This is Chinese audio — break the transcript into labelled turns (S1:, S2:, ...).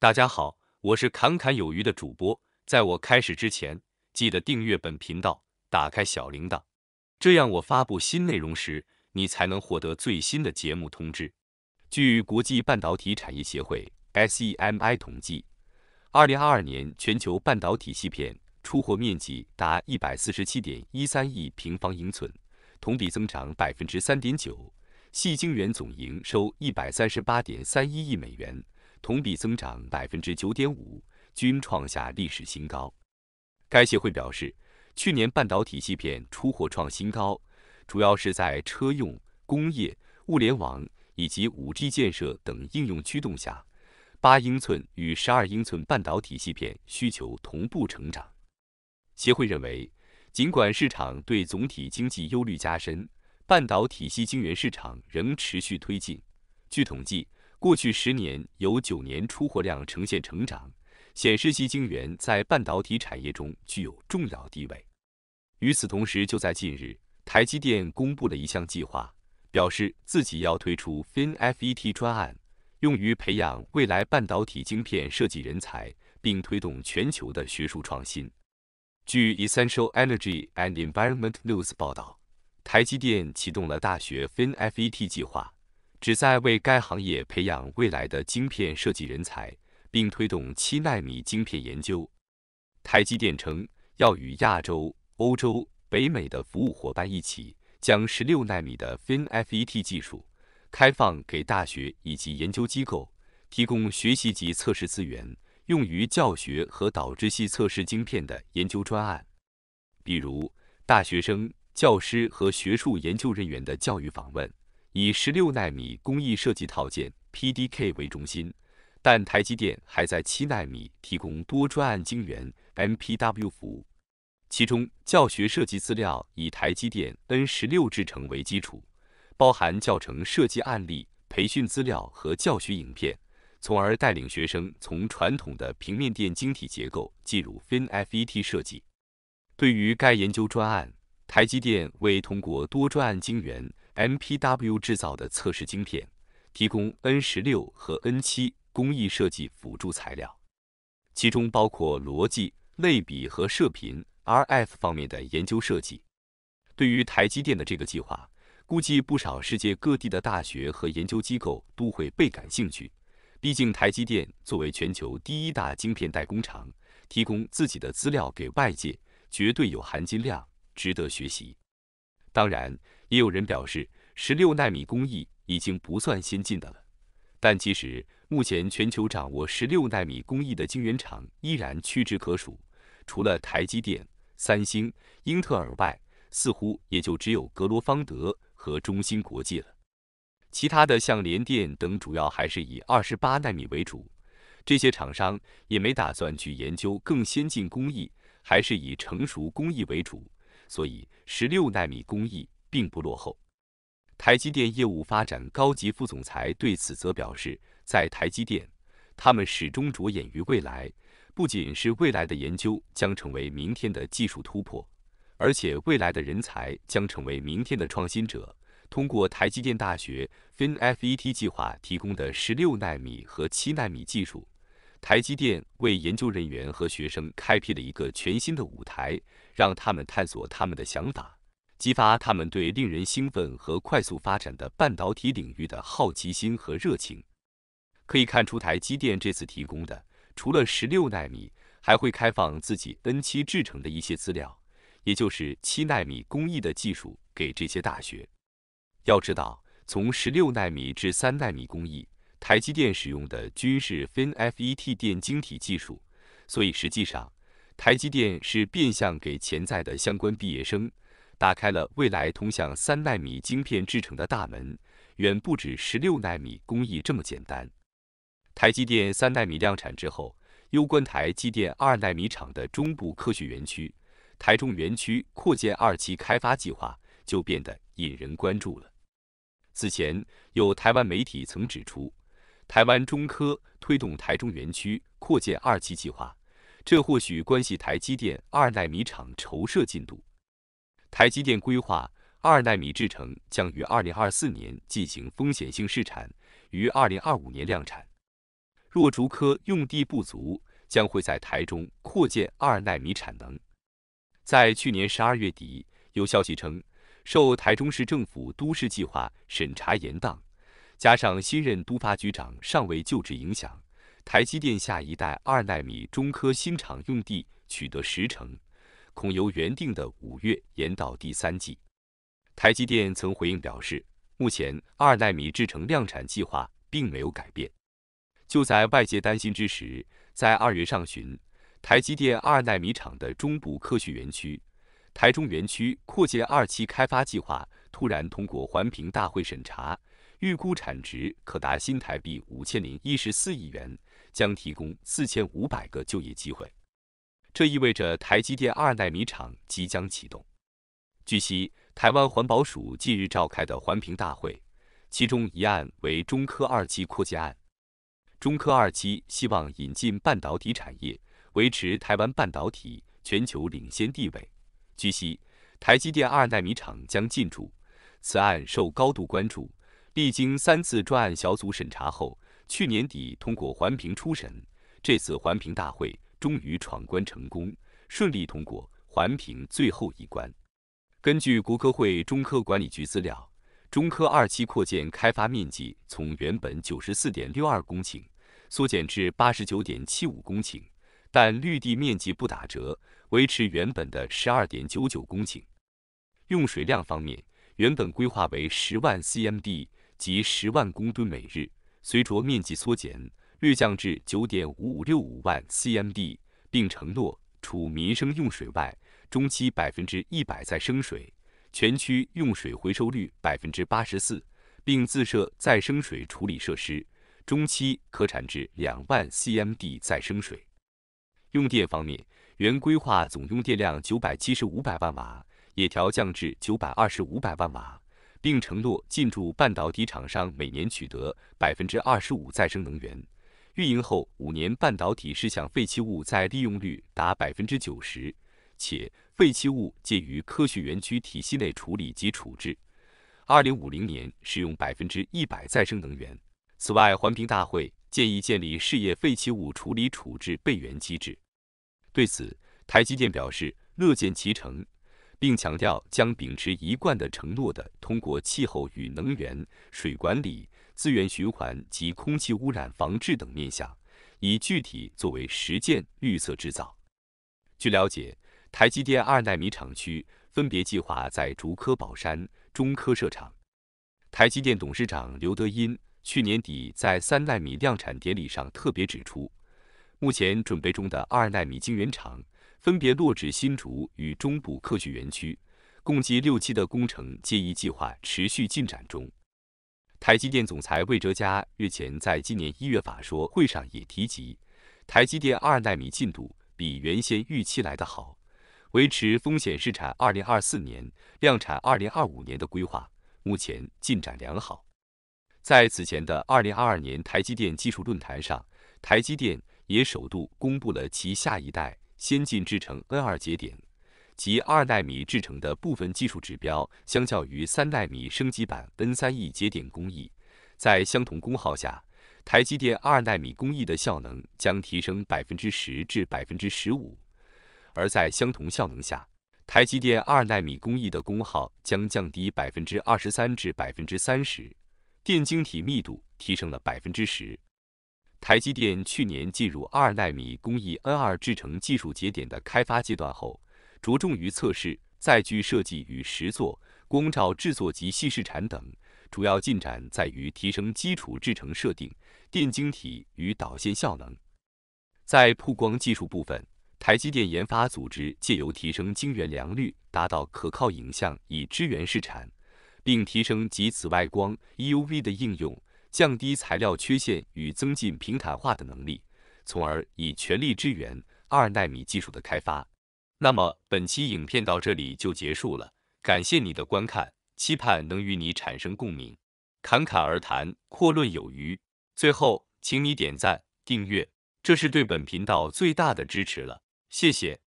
S1: 大家好，我是侃侃有余的主播。在我开始之前，记得订阅本频道，打开小铃铛，这样我发布新内容时，你才能获得最新的节目通知。据国际半导体产业协会 （SEMI） 统计，二零二二年全球半导体芯片出货面积达一百四十七点一三亿平方英寸，同比增长百分之三点九，系晶圆总营收一百三十八点三一亿美元。同比增长百分之九点五，均创下历史新高。该协会表示，去年半导体芯片出货创新高，主要是在车用、工业、物联网以及五 G 建设等应用驱动下，八英寸与十二英寸半导体芯片需求同步成长。协会认为，尽管市场对总体经济忧虑加深，半导体晶圆市场仍持续推进。据统计。过去十年有九年出货量呈现成长，显示其晶圆在半导体产业中具有重要地位。与此同时，就在近日，台积电公布了一项计划，表示自己要推出 FinFET 专案，用于培养未来半导体晶片设计人才，并推动全球的学术创新。据 Essential Energy and Environment News 报道，台积电启动了大学 FinFET 计划。旨在为该行业培养未来的晶片设计人才，并推动七纳米晶片研究。台积电称，要与亚洲、欧洲、北美的服务伙伴一起，将十六纳米的 FinFET 技术开放给大学以及研究机构，提供学习级测试资源，用于教学和导致系测试晶片的研究专案，比如大学生、教师和学术研究人员的教育访问。以十六纳米工艺设计套件 （PDK） 为中心，但台积电还在七纳米提供多专案晶圆 （MPW） 服务。其中，教学设计资料以台积电 N 十六制程为基础，包含教程、设计案例、培训资料和教学影片，从而带领学生从传统的平面电晶体结构进入 FinFET 设计。对于该研究专案，台积电未通过多专案晶圆。M P W 制造的测试晶片，提供 N 十六和 N 七工艺设计辅助材料，其中包括逻辑、类比和射频 （R F） 方面的研究设计。对于台积电的这个计划，估计不少世界各地的大学和研究机构都会倍感兴趣。毕竟，台积电作为全球第一大晶片代工厂，提供自己的资料给外界，绝对有含金量，值得学习。当然。也有人表示，十六纳米工艺已经不算先进的了。但其实，目前全球掌握十六纳米工艺的晶圆厂依然屈指可数，除了台积电、三星、英特尔外，似乎也就只有格罗方德和中芯国际了。其他的像联电等，主要还是以二十八纳米为主。这些厂商也没打算去研究更先进工艺，还是以成熟工艺为主。所以，十六纳米工艺。并不落后。台积电业务发展高级副总裁对此则表示，在台积电，他们始终着眼于未来，不仅是未来的研究将成为明天的技术突破，而且未来的人才将成为明天的创新者。通过台积电大学 FinFET 计划提供的16纳米和7纳米技术，台积电为研究人员和学生开辟了一个全新的舞台，让他们探索他们的想法。激发他们对令人兴奋和快速发展的半导体领域的好奇心和热情。可以看出，台积电这次提供的除了十六纳米，还会开放自己 N 七制程的一些资料，也就是七纳米工艺的技术给这些大学。要知道，从十六纳米至三纳米工艺，台积电使用的均是 FinFET 电晶体技术，所以实际上，台积电是变相给潜在的相关毕业生。打开了未来通向三纳米晶片制成的大门，远不止十六纳米工艺这么简单。台积电三纳米量产之后，攸关台积电二纳米厂的中部科学园区台中园区扩建二期开发计划就变得引人关注了。此前，有台湾媒体曾指出，台湾中科推动台中园区扩建二期计划，这或许关系台积电二纳米厂筹设进度。台积电规划二纳米制程将于二零二四年进行风险性试产，于二零二五年量产。若竹科用地不足，将会在台中扩建二纳米产能。在去年十二月底，有消息称，受台中市政府都市计划审查严宕，加上新任都发局长尚未就职影响，台积电下一代二纳米中科新厂用地取得十成。恐由原定的五月延到第三季。台积电曾回应表示，目前二纳米制程量产计划并没有改变。就在外界担心之时，在二月上旬，台积电二纳米厂的中部科学园区台中园区扩建二期开发计划突然通过环评大会审查，预估产值可达新台币五千零一十四亿元，将提供四千五百个就业机会。这意味着台积电二纳米厂即将启动。据悉，台湾环保署近日召开的环评大会，其中一案为中科二期扩建案。中科二期希望引进半导体产业，维持台湾半导体全球领先地位。据悉，台积电二纳米厂将进驻，此案受高度关注。历经三次专案小组审查后，去年底通过环评初审。这次环评大会。终于闯关成功，顺利通过环评最后一关。根据国科会中科管理局资料，中科二期扩建开发面积从原本九十四点六二公顷缩减至八十九点七五公顷，但绿地面积不打折，维持原本的十二点九九公顷。用水量方面，原本规划为十万 CMD 及十万公吨每日，随着面积缩减。略降至九点五五六五万 CMD，并承诺除民生用水外，中期百分之一百再生水，全区用水回收率百分之八十四，并自设再生水处理设施，中期可产至两万 CMD 再生水。用电方面，原规划总用电量九百七十五百万瓦，也调降至九百二十五百万瓦，并承诺进驻半导体厂商每年取得百分之二十五再生能源。运营后五年，半导体事项废弃物再利用率达百分之九十，且废弃物介于科学园区体系内处理及处置。二零五零年使用百分之一百再生能源。此外，环评大会建议建立事业废弃物处理处置备援机制。对此，台积电表示乐见其成。并强调将秉持一贯的承诺的，通过气候与能源、水管理、资源循环及空气污染防治等面向，以具体作为实践绿色制造。据了解，台积电二纳米厂区分别计划在竹科、宝山、中科设厂。台积电董事长刘德音去年底在三纳米量产典礼上特别指出，目前准备中的二纳米晶圆厂。分别落址新竹与中部科学园区，共计六期的工程建一计划持续进展中。台积电总裁魏哲嘉日前在今年一月法说会上也提及，台积电二纳米进度比原先预期来得好，维持风险试产二零二四年量产二零二五年的规划，目前进展良好。在此前的二零二二年台积电技术论坛上，台积电也首度公布了其下一代。先进制程 N 二节点及二纳米制程的部分技术指标，相较于三纳米升级版 N 三 E 节点工艺，在相同功耗下，台积电二纳米工艺的效能将提升百分之十至百分之十五；而在相同效能下，台积电二纳米工艺的功耗将降低百分之二十三至百分之三十，电晶体密度提升了百分之十。台积电去年进入二纳米工艺 N2 制程技术节点的开发阶段后，着重于测试载具设计与实作、光照制作及细试产等。主要进展在于提升基础制程设定、电晶体与导线效能。在曝光技术部分，台积电研发组织借由提升晶圆良率，达到可靠影像，以支援试产，并提升及紫外光 EUV 的应用。降低材料缺陷与增进平坦化的能力，从而以全力支援二纳米技术的开发。那么本期影片到这里就结束了，感谢你的观看，期盼能与你产生共鸣。侃侃而谈，阔论有余。最后，请你点赞、订阅，这是对本频道最大的支持了，谢谢。